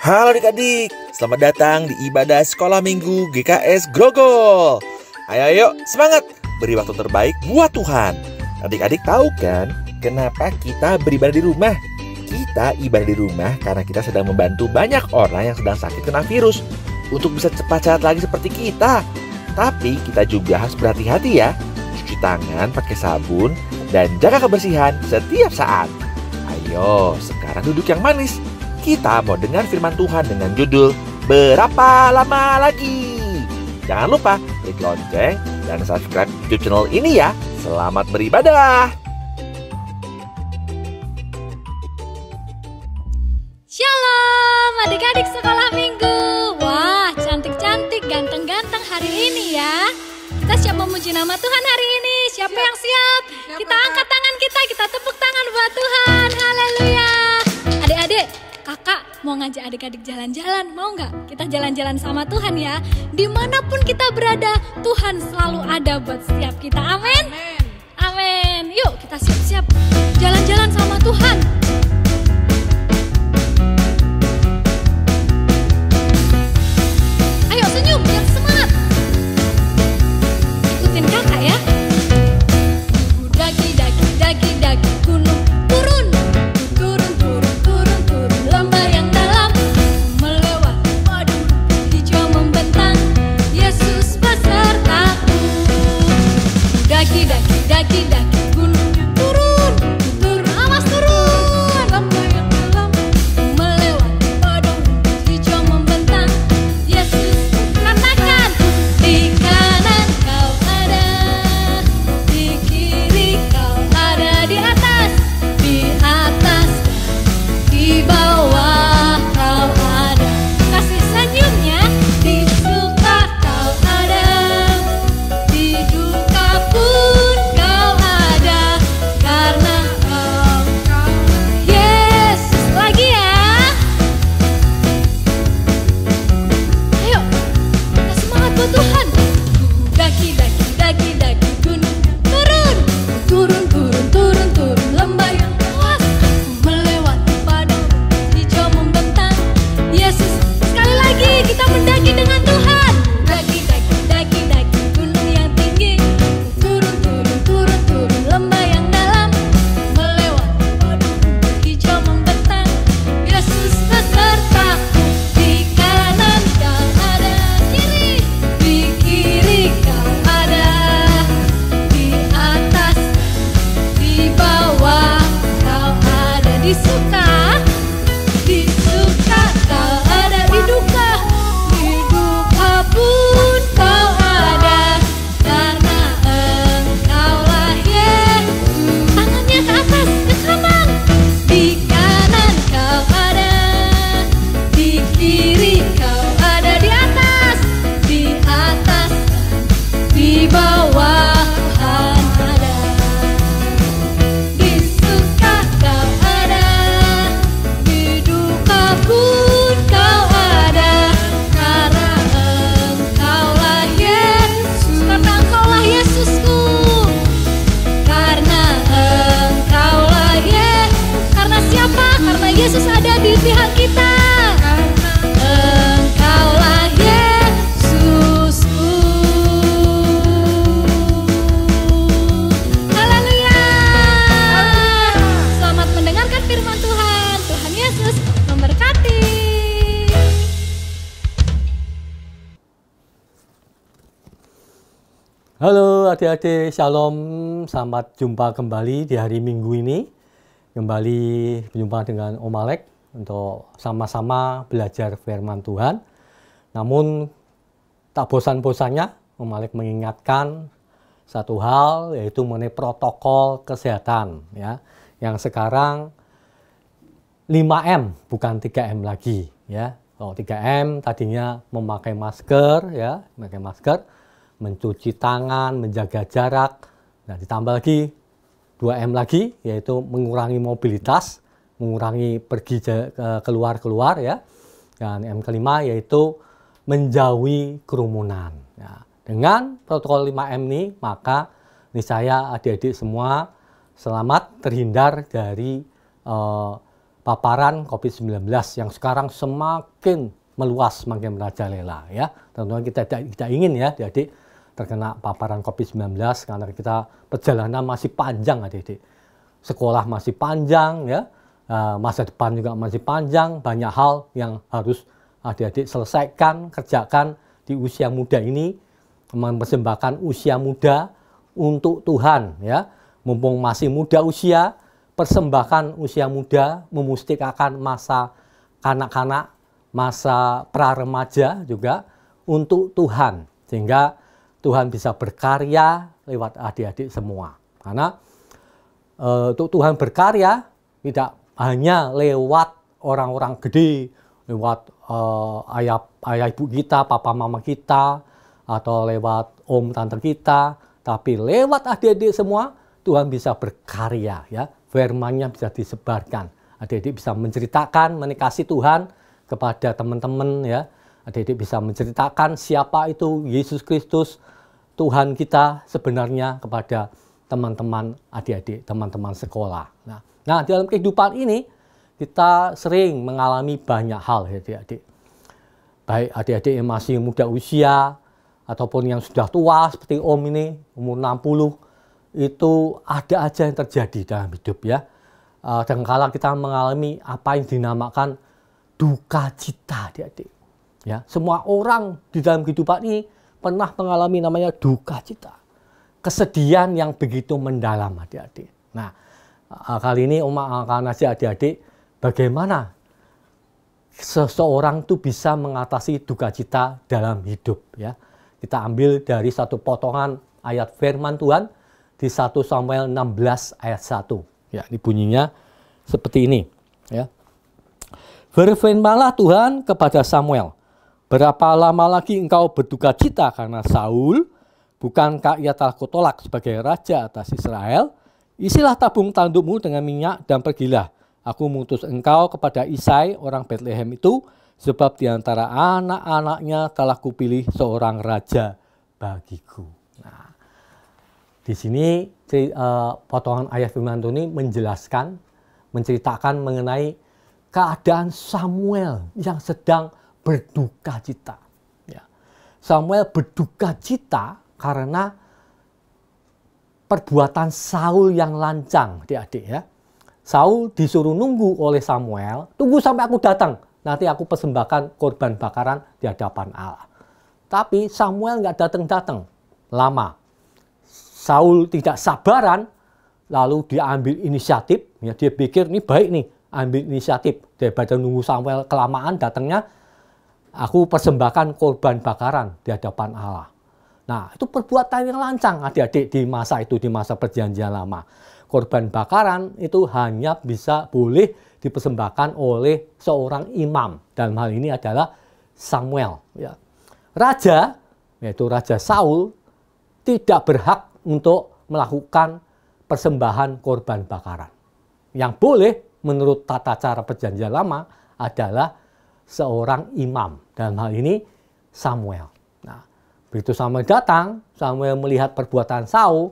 Halo adik-adik, selamat datang di ibadah sekolah minggu GKS Grogol. Ayo, ayo, semangat, beri waktu terbaik buat Tuhan. Adik-adik tahu kan kenapa kita beribadah di rumah? Kita ibadah di rumah karena kita sedang membantu banyak orang yang sedang sakit kena virus untuk bisa cepat sehat lagi seperti kita. Tapi kita juga harus berhati-hati ya, cuci tangan pakai sabun dan jaga kebersihan setiap saat. Ayo, sekarang duduk yang manis. Kita mau dengar firman Tuhan dengan judul Berapa Lama Lagi? Jangan lupa klik lonceng dan subscribe YouTube channel ini ya. Selamat beribadah. Shalom adik-adik sekolah minggu. Wah, cantik-cantik, ganteng-ganteng hari ini ya. Kita siap memuji nama Tuhan hari ini. Siapa siap. yang siap? siap Kita angkat ngajak adik-adik jalan-jalan, mau nggak? Kita jalan-jalan sama Tuhan ya. Dimanapun kita berada, Tuhan selalu ada buat setiap kita. Amin. Amin. Yuk kita siap-siap jalan-jalan sama Tuhan. adik-adik, shalom. Selamat jumpa kembali di hari Minggu ini. Kembali berjumpa dengan Om Alek untuk sama-sama belajar firman Tuhan. Namun tak bosan-bosannya Om Alek mengingatkan satu hal yaitu mengenai protokol kesehatan ya. Yang sekarang 5M bukan 3M lagi ya. Kalau 3M tadinya memakai masker ya, memakai masker mencuci tangan, menjaga jarak. dan nah, ditambah lagi 2M lagi yaitu mengurangi mobilitas, mengurangi pergi keluar-keluar ya. Dan M kelima yaitu menjauhi kerumunan. Ya. Dengan protokol 5M ini maka niscaya adik-adik semua selamat terhindar dari eh, paparan COVID-19 yang sekarang semakin meluas, semakin merajalela ya. Tentunya kita tidak ingin ya adik-adik terkena paparan COVID-19 karena kita perjalanan masih panjang adik-adik. Sekolah masih panjang ya, eh, masa depan juga masih panjang, banyak hal yang harus adik-adik selesaikan, kerjakan di usia muda ini, mempersembahkan usia muda untuk Tuhan ya. Mumpung masih muda usia, persembahkan usia muda, memustikakan masa kanak-kanak, masa pra remaja juga untuk Tuhan. Sehingga Tuhan bisa berkarya lewat adik-adik semua. Karena eh, untuk Tuhan berkarya tidak hanya lewat orang-orang gede, lewat e, ayah ayah ibu kita, papa mama kita, atau lewat om tante kita, tapi lewat adik-adik semua Tuhan bisa berkarya ya. Firman-Nya bisa disebarkan. Adik-adik bisa menceritakan, menikasi Tuhan kepada teman-teman ya adik-adik bisa menceritakan siapa itu Yesus Kristus Tuhan kita sebenarnya kepada teman-teman adik-adik, teman-teman sekolah. Nah, nah dalam kehidupan ini kita sering mengalami banyak hal adik-adik. Baik adik-adik yang masih muda usia ataupun yang sudah tua seperti Om ini umur 60 itu ada aja yang terjadi dalam hidup ya. Eh, dan kalau kita mengalami apa yang dinamakan duka cita adik-adik Ya, semua orang di dalam kehidupan ini pernah mengalami namanya duka cita. Kesedihan yang begitu mendalam adik-adik. Nah, eh, kali ini Oma akan ngasih adik-adik bagaimana seseorang itu bisa mengatasi duka cita dalam hidup ya. Kita ambil dari satu potongan ayat firman Tuhan di 1 Samuel 16 ayat 1. Ya, ini bunyinya seperti ini ya. Berfirmanlah Tuhan kepada Samuel, Berapa lama lagi engkau berduka cita karena Saul, bukankah ia telah kutolak sebagai raja atas Israel? Isilah tabung tandukmu dengan minyak dan pergilah. Aku mengutus engkau kepada Isai, orang Bethlehem itu, sebab di antara anak-anaknya telah kupilih seorang raja bagiku. Nah, di sini eh, potongan ayat firman Tuhan ini menjelaskan, menceritakan mengenai keadaan Samuel yang sedang berduka cita. Ya. Samuel berduka cita karena perbuatan Saul yang lancang, adik-adik ya. Saul disuruh nunggu oleh Samuel, tunggu sampai aku datang, nanti aku persembahkan korban bakaran di hadapan Allah. Tapi Samuel nggak datang-datang, lama. Saul tidak sabaran, lalu dia ambil inisiatif, ya dia pikir ini baik nih, ambil inisiatif daripada nunggu Samuel kelamaan datangnya, Aku persembahkan korban bakaran di hadapan Allah. Nah, itu perbuatan yang lancang adik-adik di masa itu, di masa perjanjian lama. Korban bakaran itu hanya bisa boleh dipersembahkan oleh seorang imam. dan hal ini adalah Samuel. Ya. Raja, yaitu Raja Saul, tidak berhak untuk melakukan persembahan korban bakaran. Yang boleh menurut tata cara perjanjian lama adalah seorang imam. Dalam hal ini Samuel. Nah, begitu Samuel datang, Samuel melihat perbuatan Saul,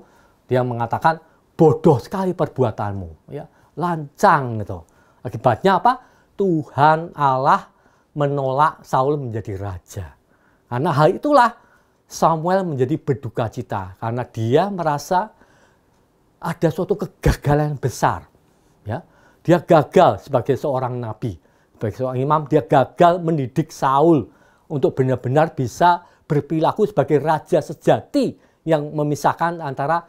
dia mengatakan, bodoh sekali perbuatanmu. Ya, lancang gitu. Akibatnya apa? Tuhan Allah menolak Saul menjadi raja. Karena hal itulah Samuel menjadi berduka cita karena dia merasa ada suatu kegagalan besar. Ya, dia gagal sebagai seorang nabi bagi seorang imam dia gagal mendidik Saul untuk benar-benar bisa berperilaku sebagai raja sejati yang memisahkan antara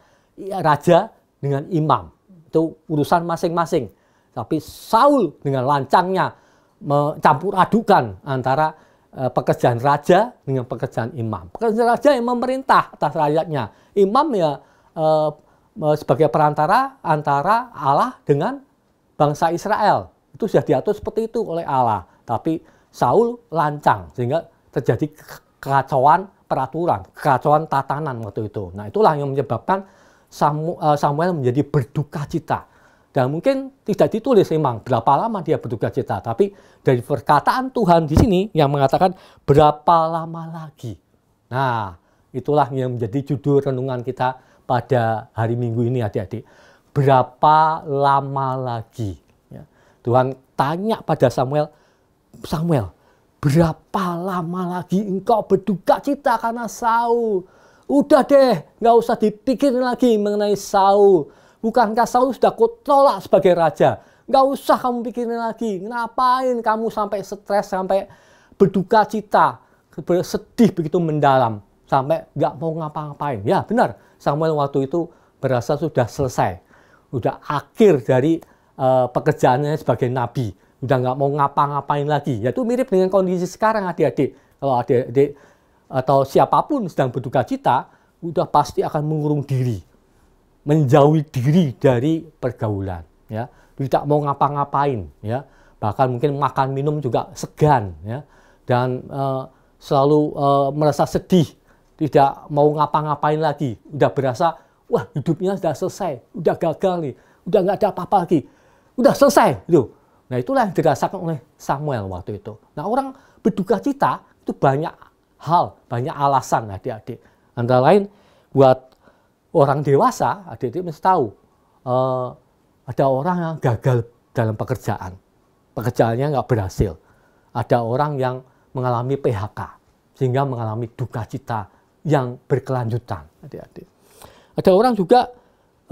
raja dengan imam. Itu urusan masing-masing. Tapi Saul dengan lancangnya mencampur adukan antara eh, pekerjaan raja dengan pekerjaan imam. Pekerjaan raja yang memerintah atas rakyatnya. Imam ya eh, eh, sebagai perantara antara Allah dengan bangsa Israel. Itu sudah diatur seperti itu oleh Allah. Tapi Saul lancang sehingga terjadi kekacauan peraturan, kekacauan tatanan waktu itu. Nah itulah yang menyebabkan eh, Samuel menjadi berduka cita. Dan mungkin tidak ditulis memang berapa lama dia berduka cita. Tapi dari perkataan Tuhan di sini yang mengatakan berapa lama lagi. Nah itulah yang menjadi judul renungan kita pada hari Minggu ini adik-adik. Berapa lama lagi? Tuhan tanya pada Samuel, Samuel, berapa lama lagi engkau berduka cita karena Saul? Udah deh, nggak usah dipikirin lagi mengenai Saul. Bukankah Saul sudah kau tolak sebagai raja? Nggak usah kamu pikirin lagi. Ngapain kamu sampai stres, sampai berduka cita, sedih begitu mendalam, sampai nggak mau ngapa-ngapain. Ya benar, Samuel waktu itu berasa sudah selesai. Sudah akhir dari Eh, pekerjaannya sebagai nabi. Udah nggak mau ngapa-ngapain lagi. Ya itu mirip dengan kondisi sekarang adik-adik. Kalau adik-adik atau siapapun sedang berduka cita, udah pasti akan mengurung diri. Menjauhi diri dari pergaulan. ya Tidak mau ngapa-ngapain. ya Bahkan mungkin makan minum juga segan. ya Dan uh, selalu uh, merasa sedih. Tidak mau ngapa-ngapain lagi. Udah berasa, wah hidupnya sudah selesai. Udah gagal nih udah nggak ada apa-apa lagi udah selesai gitu. Nah itulah yang dirasakan oleh Samuel waktu itu. Nah orang berduka cita itu banyak hal, banyak alasan adik-adik. Antara lain buat orang dewasa adik-adik mesti tahu uh, ada orang yang gagal dalam pekerjaan, pekerjaannya nggak berhasil. Ada orang yang mengalami PHK sehingga mengalami duka cita yang berkelanjutan adik-adik. Ada orang juga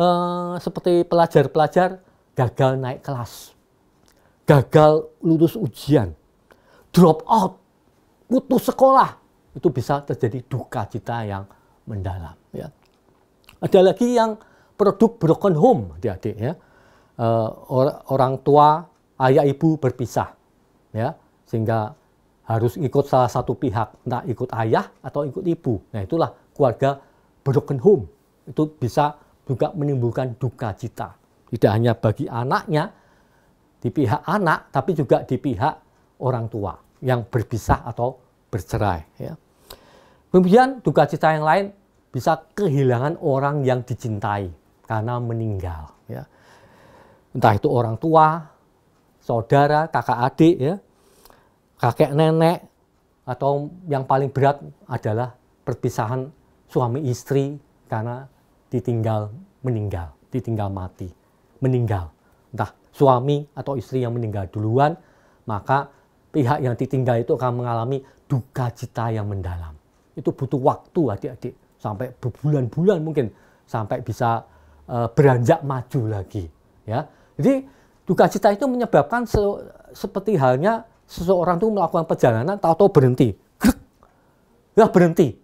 uh, seperti pelajar-pelajar gagal naik kelas, gagal lulus ujian, drop out, putus sekolah, itu bisa terjadi duka cita yang mendalam. Ya. Ada lagi yang produk broken home, adik-adik ya. Eh, or orang tua, ayah ibu berpisah, ya, sehingga harus ikut salah satu pihak, entah ikut ayah atau ikut ibu. Nah itulah keluarga broken home. Itu bisa juga menimbulkan duka cita. Tidak hanya bagi anaknya, di pihak anak, tapi juga di pihak orang tua yang berpisah atau bercerai. Ya. Kemudian duka cita yang lain bisa kehilangan orang yang dicintai karena meninggal. Ya. Entah itu orang tua, saudara, kakak adik, ya, kakek nenek, atau yang paling berat adalah perpisahan suami istri karena ditinggal meninggal, ditinggal mati meninggal. Entah suami atau istri yang meninggal duluan, maka pihak yang ditinggal itu akan mengalami duka cita yang mendalam. Itu butuh waktu adik-adik, sampai berbulan-bulan mungkin sampai bisa e, beranjak maju lagi, ya. Jadi duka cita itu menyebabkan se seperti halnya seseorang itu melakukan perjalanan tahu-tahu berhenti. Ya berhenti.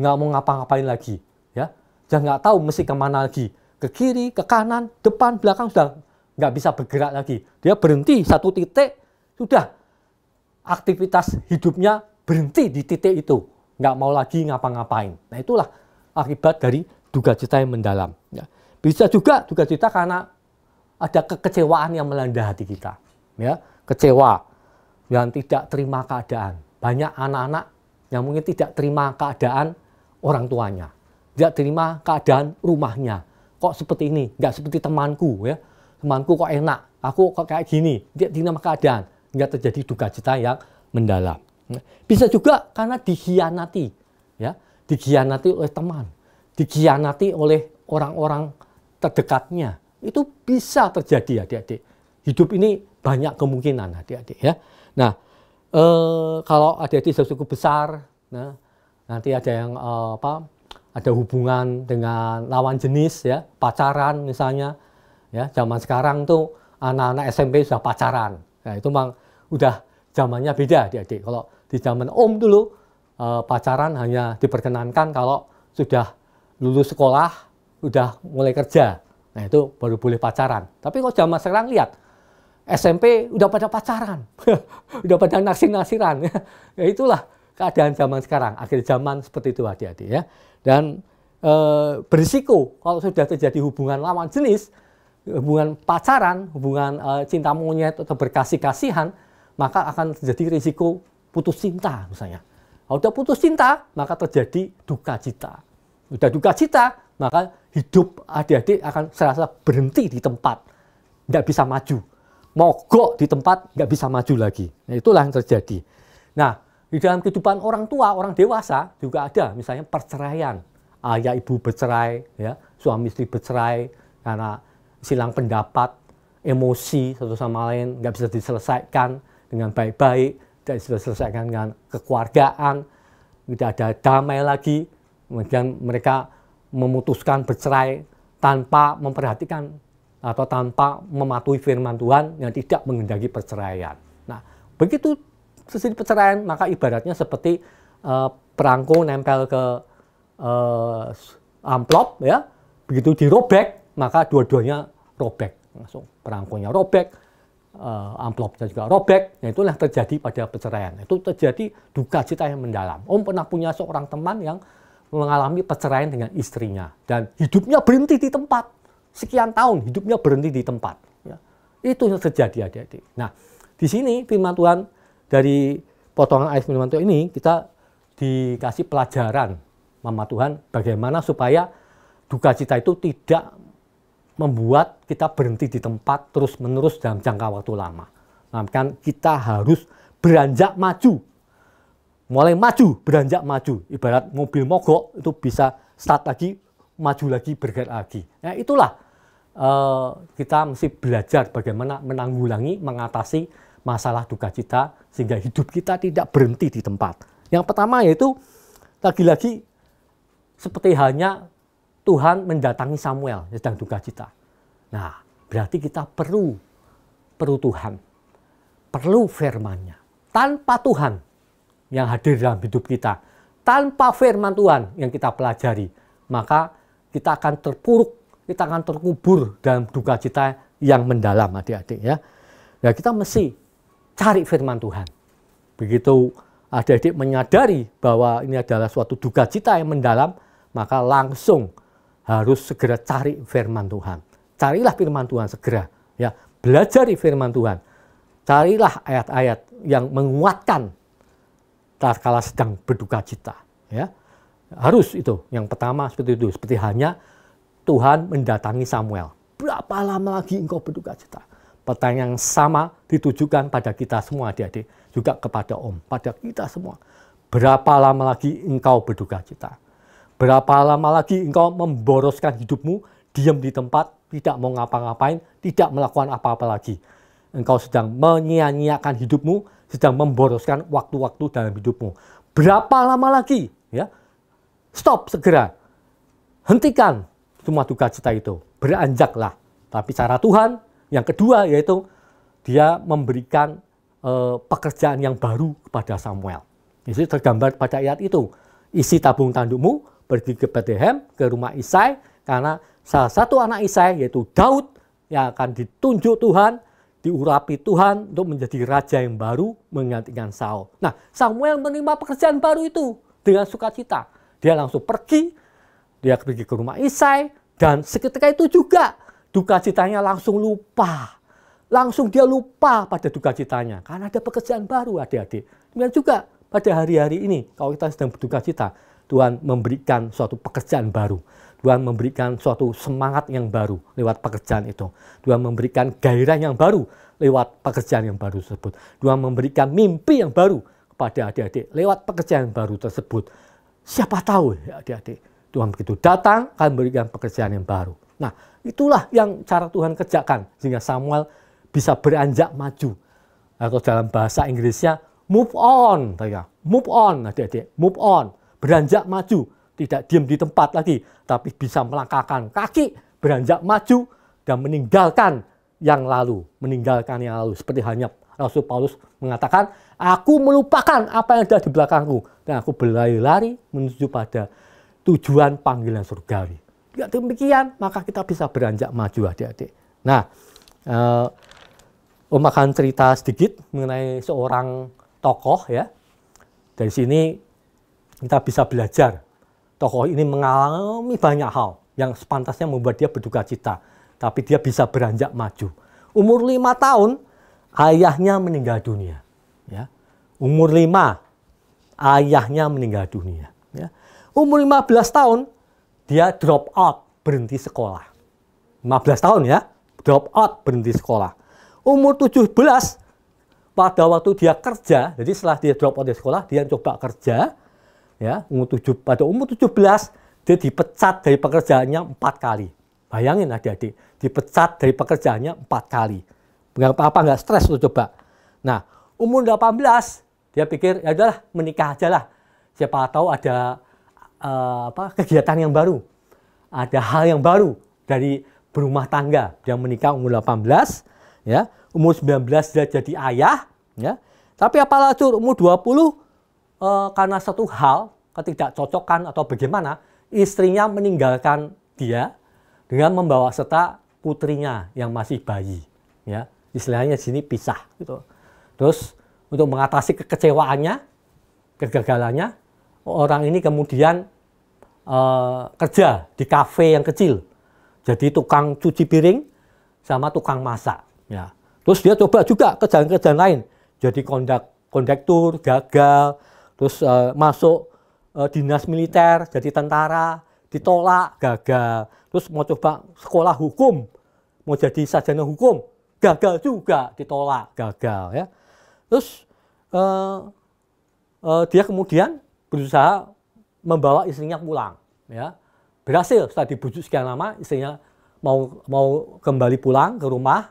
Nggak mau ngapa-ngapain lagi, ya. jangan nggak tahu mesti kemana lagi ke kiri, ke kanan, depan, belakang sudah nggak bisa bergerak lagi. Dia berhenti satu titik, sudah aktivitas hidupnya berhenti di titik itu. Nggak mau lagi ngapa-ngapain. Nah itulah akibat dari duga cita yang mendalam. Ya. Bisa juga duga cita karena ada kekecewaan yang melanda hati kita. Ya, kecewa yang tidak terima keadaan. Banyak anak-anak yang mungkin tidak terima keadaan orang tuanya, tidak terima keadaan rumahnya, kok seperti ini, nggak seperti temanku ya. Temanku kok enak, aku kok kayak gini. Dia dinam keadaan, nggak terjadi duka cita yang mendalam. Bisa juga karena dikhianati, ya, dikhianati oleh teman, dikhianati oleh orang-orang terdekatnya. Itu bisa terjadi adik-adik. Hidup ini banyak kemungkinan adik-adik ya. Nah, eh, kalau adik-adik sudah cukup besar, nah, nanti ada yang eh, apa ada hubungan dengan lawan jenis ya, pacaran misalnya. Ya, zaman sekarang tuh anak-anak SMP sudah pacaran. Nah itu memang udah zamannya beda adik-adik. Kalau di zaman om dulu eh, pacaran hanya diperkenankan kalau sudah lulus sekolah, sudah mulai kerja. Nah, itu baru boleh pacaran. Tapi kalau zaman sekarang lihat SMP udah pada pacaran, udah pada naksir-naksiran. ya itulah keadaan zaman sekarang, akhir zaman seperti itu adik-adik ya. Dan e, berisiko kalau sudah terjadi hubungan lawan jenis, hubungan pacaran, hubungan e, cinta monyet atau berkasih-kasihan, maka akan terjadi risiko putus cinta misalnya. Kalau sudah putus cinta, maka terjadi duka cita. Sudah duka cita, maka hidup adik-adik akan serasa berhenti di tempat. Nggak bisa maju mogok di tempat nggak bisa maju lagi. Nah, itulah yang terjadi. Nah, di dalam kehidupan orang tua, orang dewasa juga ada misalnya perceraian. Ayah ibu bercerai, ya, suami istri bercerai karena silang pendapat, emosi satu sama lain nggak bisa diselesaikan dengan baik-baik, tidak bisa diselesaikan dengan kekeluargaan, tidak ada damai lagi. Kemudian mereka memutuskan bercerai tanpa memperhatikan atau tanpa mematuhi firman Tuhan yang tidak menghendaki perceraian. Nah, begitu terjadi perceraian, maka ibaratnya seperti uh, eh, perangko nempel ke uh, amplop ya. Begitu dirobek, maka dua-duanya robek. Langsung perangkonya robek, uh, amplopnya juga robek. Nah, itulah terjadi pada perceraian. Itu terjadi duka cita yang mendalam. Om pernah punya seorang teman yang mengalami perceraian dengan istrinya dan hidupnya berhenti di tempat. Sekian tahun hidupnya berhenti di tempat. Ya. Itu yang terjadi adik-adik. Nah, di sini firman Tuhan dari potongan Ais Tuhan ini kita dikasih pelajaran Mama Tuhan bagaimana supaya duka cita itu tidak membuat kita berhenti di tempat terus-menerus dalam jangka waktu lama. Nah, kan kita harus beranjak maju. Mulai maju, beranjak maju. Ibarat mobil mogok itu bisa start lagi, maju lagi, bergerak lagi. Nah itulah uh, kita mesti belajar bagaimana menanggulangi, mengatasi masalah duka cita sehingga hidup kita tidak berhenti di tempat. Yang pertama yaitu lagi-lagi seperti hanya Tuhan mendatangi Samuel sedang duka cita. Nah, berarti kita perlu perlu Tuhan. Perlu firman-Nya. Tanpa Tuhan yang hadir dalam hidup kita, tanpa firman Tuhan yang kita pelajari, maka kita akan terpuruk, kita akan terkubur dalam duka cita yang mendalam adik-adik ya. Ya kita mesti cari firman Tuhan. Begitu adik-adik menyadari bahwa ini adalah suatu duka cita yang mendalam, maka langsung harus segera cari firman Tuhan. Carilah firman Tuhan segera, ya. Belajari firman Tuhan. Carilah ayat-ayat yang menguatkan tatkala sedang berduka cita, ya. Harus itu. Yang pertama seperti itu, seperti hanya Tuhan mendatangi Samuel. Berapa lama lagi engkau berduka cita? pertanyaan yang sama ditujukan pada kita semua adik-adik, juga kepada Om, pada kita semua. Berapa lama lagi engkau berduka cita? Berapa lama lagi engkau memboroskan hidupmu, diam di tempat, tidak mau ngapa-ngapain, tidak melakukan apa-apa lagi? Engkau sedang menyia-nyiakan hidupmu, sedang memboroskan waktu-waktu dalam hidupmu. Berapa lama lagi? Ya, stop segera, hentikan semua duka cita itu, beranjaklah. Tapi cara Tuhan yang kedua yaitu dia memberikan e, pekerjaan yang baru kepada Samuel. Jadi tergambar pada ayat itu. Isi tabung tandukmu, pergi ke Bethlehem, ke rumah Isai, karena salah satu anak Isai yaitu Daud yang akan ditunjuk Tuhan, diurapi Tuhan untuk menjadi raja yang baru menggantikan Saul. Nah, Samuel menerima pekerjaan baru itu dengan sukacita. Dia langsung pergi, dia pergi ke rumah Isai, dan seketika itu juga duka citanya langsung lupa. Langsung dia lupa pada duka citanya. Karena ada pekerjaan baru adik-adik. Demikian juga pada hari-hari ini kalau kita sedang berduka cita. Tuhan memberikan suatu pekerjaan baru. Tuhan memberikan suatu semangat yang baru lewat pekerjaan itu. Tuhan memberikan gairah yang baru lewat pekerjaan yang baru tersebut. Tuhan memberikan mimpi yang baru kepada adik-adik lewat pekerjaan baru tersebut. Siapa tahu ya adik-adik, Tuhan begitu datang akan memberikan pekerjaan yang baru. Nah, itulah yang cara Tuhan kerjakan sehingga Samuel bisa beranjak maju atau dalam bahasa Inggrisnya move on, ya. move on, adik-adik, move on, beranjak maju, tidak diam di tempat lagi, tapi bisa melangkahkan kaki, beranjak maju dan meninggalkan yang lalu, meninggalkan yang lalu. Seperti hanya Rasul Paulus mengatakan, aku melupakan apa yang ada di belakangku dan aku berlari-lari menuju pada tujuan panggilan surgawi. Ya, demikian, maka kita bisa beranjak maju adik-adik. Nah, eh, Om akan cerita sedikit mengenai seorang tokoh ya. Dari sini kita bisa belajar. Tokoh ini mengalami banyak hal yang sepantasnya membuat dia berduka cita. Tapi dia bisa beranjak maju. Umur lima tahun, ayahnya meninggal dunia. Ya. Umur lima, ayahnya meninggal dunia. Ya. Umur lima belas tahun, dia drop out, berhenti sekolah. 15 tahun ya, drop out, berhenti sekolah. Umur 17, pada waktu dia kerja, jadi setelah dia drop out dari sekolah, dia coba kerja, ya, umur 7, pada umur 17, dia dipecat dari pekerjaannya empat kali. Bayangin adik-adik, dipecat dari pekerjaannya empat kali. Enggak apa-apa, nggak stres tuh coba. Nah, umur 18, dia pikir, ya udahlah, menikah aja lah. Siapa tahu ada uh, apa kegiatan yang baru. Ada hal yang baru dari berumah tangga yang menikah umur 18 ya, umur 19 sudah jadi ayah ya. Tapi apalah itu umur 20 uh, eh, karena satu hal ketidakcocokan atau bagaimana istrinya meninggalkan dia dengan membawa serta putrinya yang masih bayi ya. Istilahnya sini pisah gitu. Terus untuk mengatasi kekecewaannya, kegagalannya, orang ini kemudian uh, kerja di kafe yang kecil. Jadi tukang cuci piring sama tukang masak. Ya. Terus dia coba juga kerjaan-kerjaan lain. Jadi kondak, kondektur, gagal, terus uh, masuk uh, dinas militer, jadi tentara, ditolak, gagal. Terus mau coba sekolah hukum, mau jadi sarjana hukum, gagal juga, ditolak, gagal. ya Terus uh, uh, dia kemudian berusaha membawa istrinya pulang ya berhasil setelah dibujuk sekian lama istrinya mau mau kembali pulang ke rumah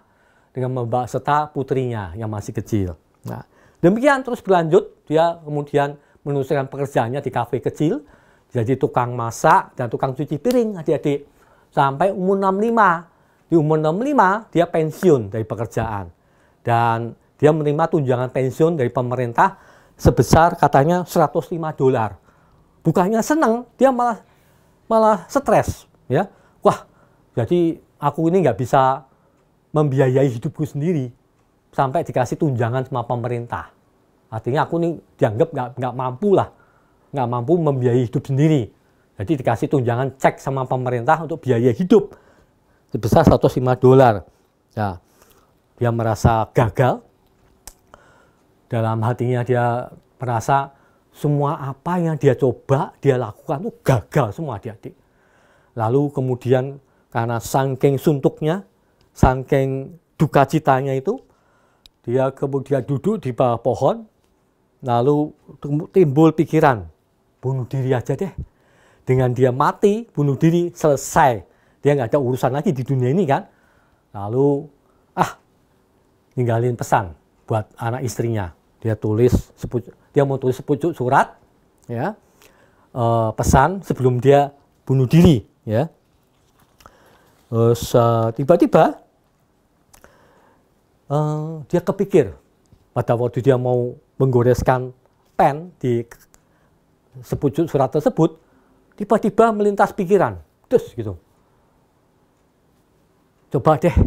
dengan membawa serta putrinya yang masih kecil nah demikian terus berlanjut dia kemudian meneruskan pekerjaannya di kafe kecil jadi tukang masak dan tukang cuci piring adik-adik sampai umur 65 di umur 65 dia pensiun dari pekerjaan dan dia menerima tunjangan pensiun dari pemerintah sebesar katanya 105 dolar. Bukannya senang, dia malah malah stres, ya. Wah, jadi aku ini nggak bisa membiayai hidupku sendiri sampai dikasih tunjangan sama pemerintah. Artinya aku ini dianggap nggak nggak mampu lah, nggak mampu membiayai hidup sendiri. Jadi dikasih tunjangan cek sama pemerintah untuk biaya hidup sebesar 105 dolar. Ya, dia merasa gagal, dalam hatinya dia merasa semua apa yang dia coba dia lakukan itu gagal semua adik-adik. Lalu kemudian karena sangking suntuknya, sangking duka citanya itu, dia kemudian duduk di bawah pohon, lalu timbul pikiran, bunuh diri aja deh. Dengan dia mati, bunuh diri, selesai. Dia nggak ada urusan lagi di dunia ini kan. Lalu, ah, ninggalin pesan buat anak istrinya dia tulis sepucuk, dia mau tulis sepucuk surat, ya, e, pesan sebelum dia bunuh diri, ya. Terus eh, tiba-tiba e, dia kepikir pada waktu dia mau menggoreskan pen di sepucuk surat tersebut, tiba-tiba melintas pikiran, terus gitu. Coba deh,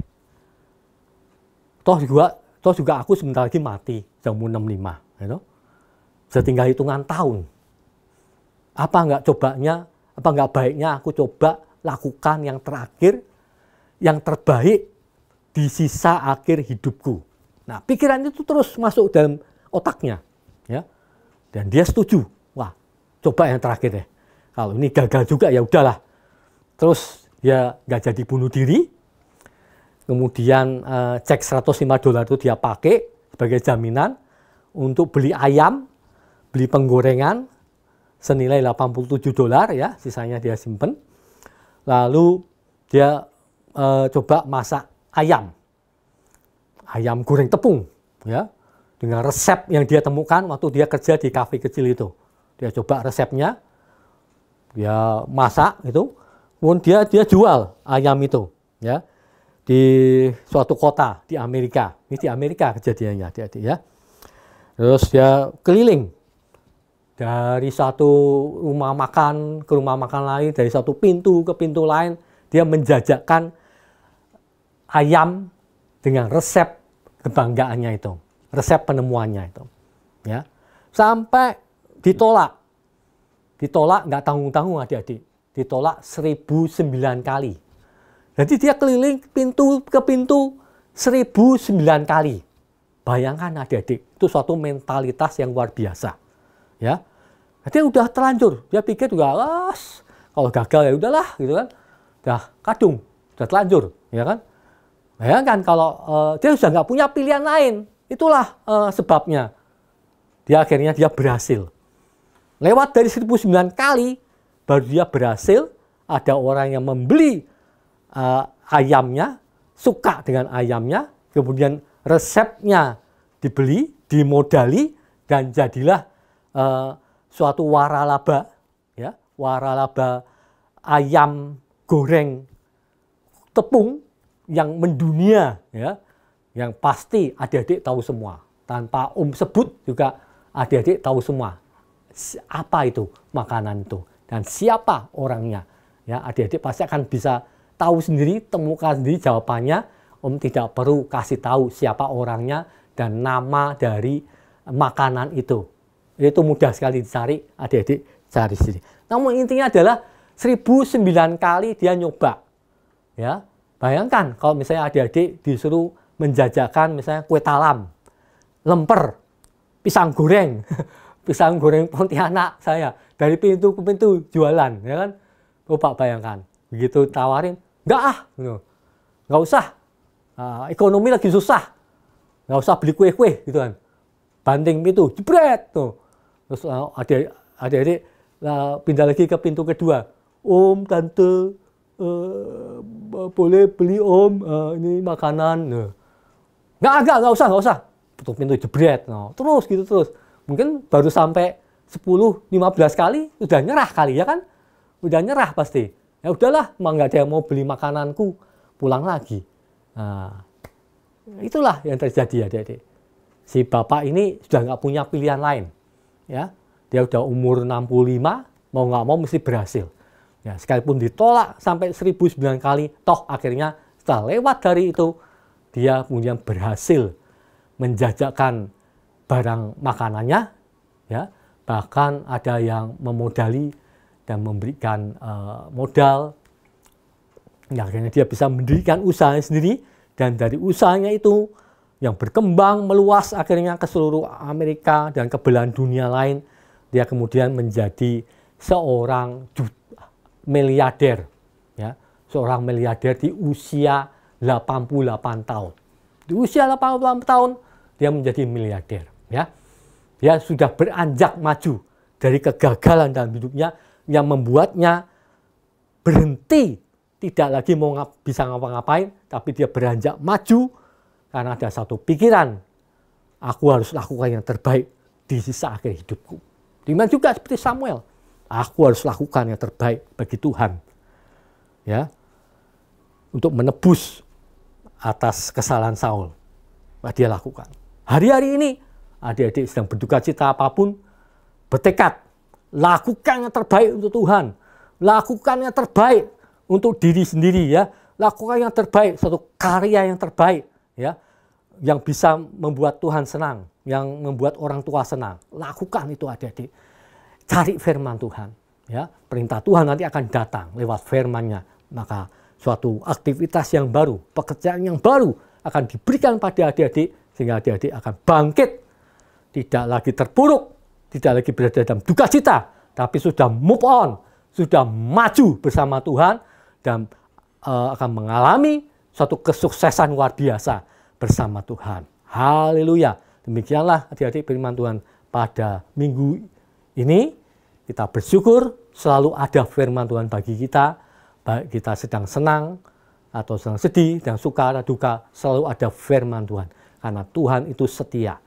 toh juga Terus juga aku sebentar lagi mati, jam 65. Gitu. Saya tinggal hitungan tahun. Apa enggak cobanya, apa enggak baiknya aku coba lakukan yang terakhir, yang terbaik di sisa akhir hidupku. Nah, pikiran itu terus masuk dalam otaknya. ya Dan dia setuju. Wah, coba yang terakhir deh. Kalau ini gagal juga ya udahlah. Terus dia nggak jadi bunuh diri, kemudian uh, cek 105 dolar itu dia pakai sebagai jaminan untuk beli ayam, beli penggorengan senilai 87 dolar ya, sisanya dia simpen. Lalu dia uh, coba masak ayam. Ayam goreng tepung ya. Dengan resep yang dia temukan waktu dia kerja di kafe kecil itu. Dia coba resepnya. Dia masak itu, kemudian dia dia jual ayam itu ya di suatu kota di Amerika. Ini di Amerika kejadiannya, adik-adik ya. Terus dia keliling dari satu rumah makan ke rumah makan lain, dari satu pintu ke pintu lain, dia menjajakan ayam dengan resep kebanggaannya itu, resep penemuannya itu, ya. Sampai ditolak, ditolak nggak tanggung-tanggung adik-adik, ditolak 1009 kali jadi dia keliling pintu ke pintu sembilan kali. Bayangkan adik-adik, itu suatu mentalitas yang luar biasa. Ya. Jadi udah terlanjur, dia pikir juga, ah, kalau gagal ya udahlah gitu kan. Dah kadung, udah terlanjur, ya kan? Bayangkan kalau uh, dia sudah nggak punya pilihan lain, itulah uh, sebabnya. Dia akhirnya dia berhasil. Lewat dari 1009 kali, baru dia berhasil, ada orang yang membeli uh, ayamnya, suka dengan ayamnya, kemudian resepnya dibeli, dimodali, dan jadilah uh, suatu waralaba, ya, waralaba ayam goreng tepung yang mendunia, ya, yang pasti adik-adik tahu semua. Tanpa om um sebut juga adik-adik tahu semua apa itu makanan itu dan siapa orangnya. Ya, adik-adik pasti akan bisa tahu sendiri, temukan sendiri jawabannya. Om tidak perlu kasih tahu siapa orangnya dan nama dari makanan itu. Itu mudah sekali dicari, adik-adik cari sendiri. Namun intinya adalah 1009 kali dia nyoba. Ya, bayangkan kalau misalnya adik-adik disuruh menjajakan misalnya kue talam, lemper, pisang goreng, pisang goreng Pontianak saya dari pintu ke pintu jualan, ya kan? Coba bayangkan, begitu tawarin Enggak ah, gitu. Enggak usah. Uh, ekonomi lagi susah. Enggak usah beli kue-kue gitu kan. Banting itu, jebret tuh. Terus uh, ah, ada adik uh, pindah lagi ke pintu kedua. Om, tante, uh, boleh beli om uh, ini makanan. Uh. Nggak, agak nggak usah, nggak usah. Tutup pintu jebret. No. Terus gitu terus. Mungkin baru sampai 10-15 kali udah nyerah kali ya kan. Udah nyerah pasti ya udahlah emang nggak ada yang mau beli makananku pulang lagi nah, itulah yang terjadi adik-adik si bapak ini sudah nggak punya pilihan lain ya dia udah umur 65 mau nggak mau mesti berhasil ya sekalipun ditolak sampai 1009 kali toh akhirnya setelah lewat dari itu dia kemudian berhasil menjajakan barang makanannya ya bahkan ada yang memodali dan memberikan uh, modal. Yang akhirnya dia bisa mendirikan usaha sendiri dan dari usahanya itu yang berkembang meluas akhirnya ke seluruh Amerika dan ke belahan dunia lain. Dia kemudian menjadi seorang miliarder, ya, seorang miliarder di usia 88 tahun. Di usia 88 tahun dia menjadi miliarder, ya. Dia sudah beranjak maju dari kegagalan dalam hidupnya yang membuatnya berhenti tidak lagi mau ngap, bisa ngapa-ngapain tapi dia beranjak maju karena ada satu pikiran aku harus lakukan yang terbaik di sisa akhir hidupku. Demikian juga seperti Samuel, aku harus lakukan yang terbaik bagi Tuhan. Ya. Untuk menebus atas kesalahan Saul. Dia lakukan. Hari-hari ini adik-adik sedang berduka cita apapun, bertekad Lakukan yang terbaik untuk Tuhan. Lakukan yang terbaik untuk diri sendiri ya. Lakukan yang terbaik, suatu karya yang terbaik ya. Yang bisa membuat Tuhan senang, yang membuat orang tua senang. Lakukan itu adik-adik. Cari firman Tuhan ya. Perintah Tuhan nanti akan datang lewat firmannya. Maka suatu aktivitas yang baru, pekerjaan yang baru akan diberikan pada adik-adik sehingga adik-adik akan bangkit, tidak lagi terpuruk, tidak lagi berada dalam duka cita, tapi sudah move on, sudah maju bersama Tuhan dan uh, akan mengalami suatu kesuksesan luar biasa bersama Tuhan. Haleluya. Demikianlah adik-adik firman Tuhan pada minggu ini. Kita bersyukur selalu ada firman Tuhan bagi kita. Baik kita sedang senang atau sedang sedih, dan suka atau duka, selalu ada firman Tuhan. Karena Tuhan itu setia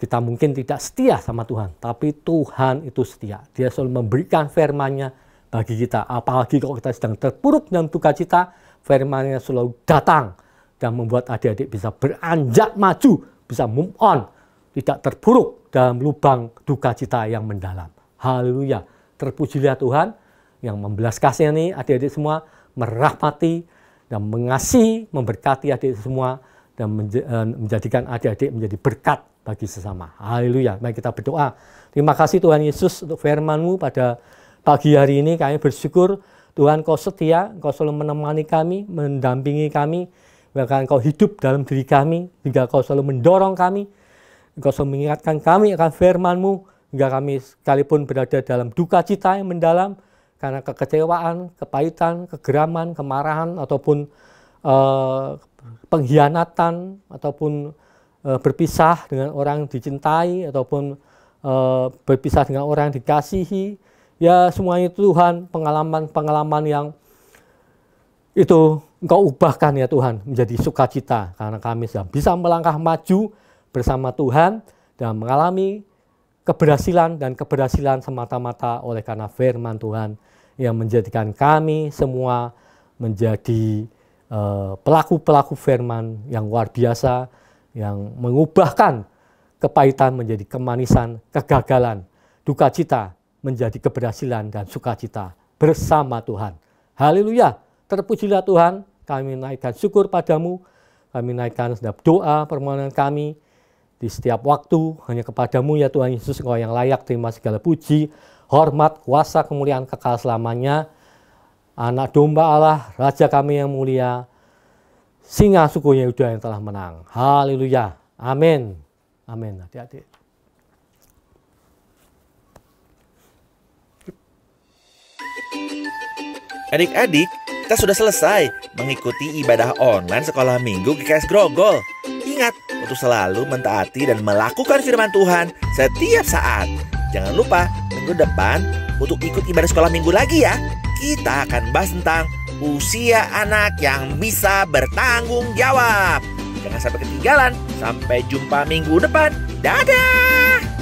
kita mungkin tidak setia sama Tuhan, tapi Tuhan itu setia. Dia selalu memberikan firman-Nya bagi kita. Apalagi kalau kita sedang terpuruk dalam duka cita, firman-Nya selalu datang dan membuat adik-adik bisa beranjak maju, bisa move on, tidak terpuruk dalam lubang duka cita yang mendalam. Haleluya. Terpujilah Tuhan yang membelas kasih ini adik-adik semua merahmati dan mengasihi, memberkati adik adik semua dan eh, menjadikan adik-adik menjadi berkat bagi sesama. Haleluya. Mari kita berdoa. Terima kasih Tuhan Yesus untuk firman-Mu pada pagi hari ini. Kami bersyukur Tuhan kau setia, kau selalu menemani kami, mendampingi kami, bahkan kau hidup dalam diri kami, hingga kau selalu mendorong kami, kau selalu mengingatkan kami akan firman-Mu, hingga kami sekalipun berada dalam duka cita yang mendalam, karena kekecewaan, kepahitan, kegeraman, kemarahan, ataupun Eh, pengkhianatan ataupun eh, berpisah dengan orang yang dicintai ataupun eh, berpisah dengan orang yang dikasihi ya semuanya itu Tuhan pengalaman-pengalaman yang itu engkau ubahkan ya Tuhan menjadi sukacita karena kami sudah bisa melangkah maju bersama Tuhan dan mengalami keberhasilan dan keberhasilan semata-mata oleh karena firman Tuhan yang menjadikan kami semua menjadi Eh, pelaku-pelaku firman yang luar biasa yang mengubahkan kepahitan menjadi kemanisan, kegagalan, duka cita menjadi keberhasilan dan sukacita bersama Tuhan. Haleluya, terpujilah Tuhan, kami naikkan syukur padamu, kami naikkan setiap doa permohonan kami di setiap waktu hanya kepadamu ya Tuhan Yesus engkau yang layak terima segala puji, hormat, kuasa, kemuliaan kekal selamanya anak domba Allah, Raja kami yang mulia, singa suku Yehuda yang telah menang. Haleluya. Amin. Amin. Adik-adik. Adik-adik, kita sudah selesai mengikuti ibadah online sekolah minggu GKS Grogol. Ingat untuk selalu mentaati dan melakukan firman Tuhan setiap saat. Jangan lupa minggu depan untuk ikut ibadah sekolah minggu lagi ya kita akan bahas tentang usia anak yang bisa bertanggung jawab. Jangan sampai ketinggalan. Sampai jumpa minggu depan. Dadah!